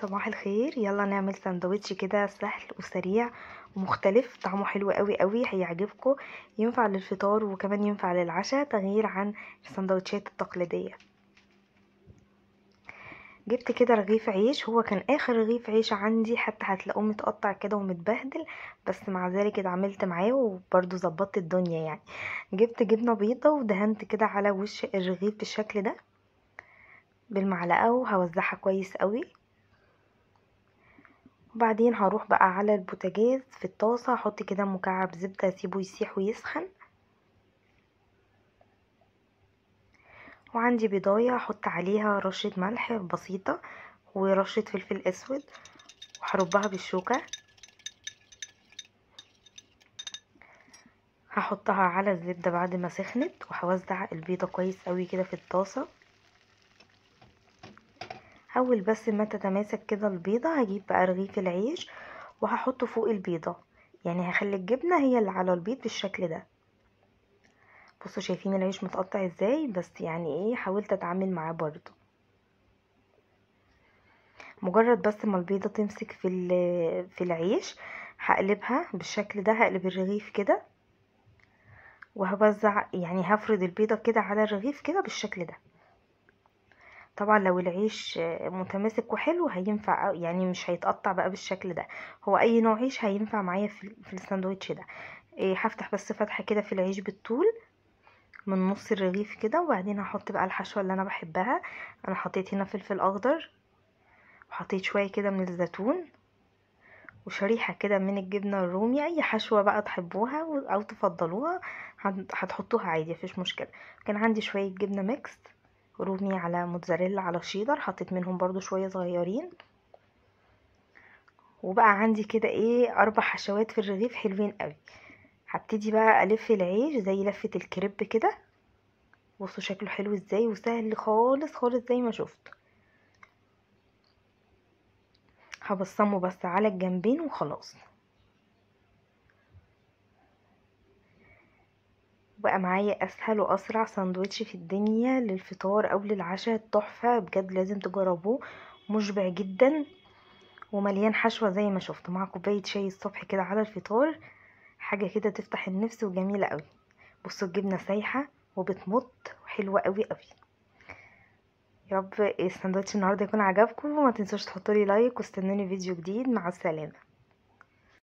صباح الخير يلا نعمل سندوتش كده سهل وسريع ومختلف طعمه حلو قوي قوي هيعجبكم ينفع للفطار وكمان ينفع للعشاء تغيير عن السندوتشات التقليديه جبت كده رغيف عيش هو كان اخر رغيف عيش عندي حتى هتلاقوه متقطع كده ومتبهدل بس مع ذلك اتعاملت معاه وبرده ظبطت الدنيا يعني جبت جبنه بيضه ودهنت كده على وش الرغيف بالشكل ده بالمعلقه وهوزعها كويس قوي وبعدين هروح بقى على البوتاجاز في الطاسة هحط كده مكعب زبدة اسيبه يسيح ويسخن وعندي بيضاية هحط عليها رشة ملح بسيطة ورشة فلفل اسود وهربها بالشوكة هحطها على الزبدة بعد ما سخنت وهوزع البيضة كويس قوي كده في الطاسة اول بس ما تتماسك كده البيضة هجيب بقى رغيف العيش وهحطه فوق البيضة يعني هخلي الجبنة هي اللي على البيض بالشكل ده بصوا شايفين العيش متقطع ازاي بس يعني ايه حاولت اتعامل معاه برضو مجرد بس ما البيضة تمسك في, في العيش هقلبها بالشكل ده هقلب الرغيف كده وهوزع يعني هفرد البيضة كده على الرغيف كده بالشكل ده طبعا لو العيش متماسك وحلو هينفع يعني مش هيتقطع بقى بالشكل ده هو اي نوع عيش هينفع معايا في الساندوتش ده إيه، هفتح بس فتحه كده في العيش بالطول من نص الرغيف كده وبعدين هحط بقى الحشوه اللي انا بحبها انا حطيت هنا فلفل اخضر وحطيت شويه كده من الزيتون وشريحه كده من الجبنه الرومي اي حشوه بقى تحبوها او تفضلوها هتحطوها عادي مفيش مشكله كان عندي شويه جبنه ميكس رومي على موتزاريلا على شيدر حطيت منهم برضو شوية صغيرين وبقى عندي كده ايه اربع حشوات في الرغيف حلوين قوي هبتدي بقى الف العيش زي لفة الكريب كده بصوا شكله حلو ازاي وسهل خالص خالص زي ما شفت هبصمه بس على الجنبين وخلاص بقى معايا اسهل واسرع سندوتش في الدنيا للفطار او للعشاء تحفه بجد لازم تجربوه مشبع جدا ومليان حشوه زي ما شفت مع كوبايه شاي الصبح كده على الفطار حاجه كده تفتح النفس وجميله قوي بصوا الجبنه سايحه وبتمط وحلوه قوي قوي يا رب الساندوتش النهارده يكون عجبكم وما تنسوش تحطوا لي لايك واستنوني فيديو جديد مع السلامه